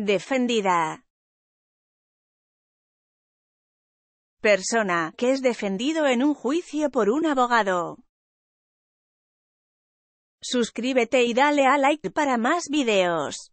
Defendida. Persona que es defendido en un juicio por un abogado. Suscríbete y dale a like para más videos.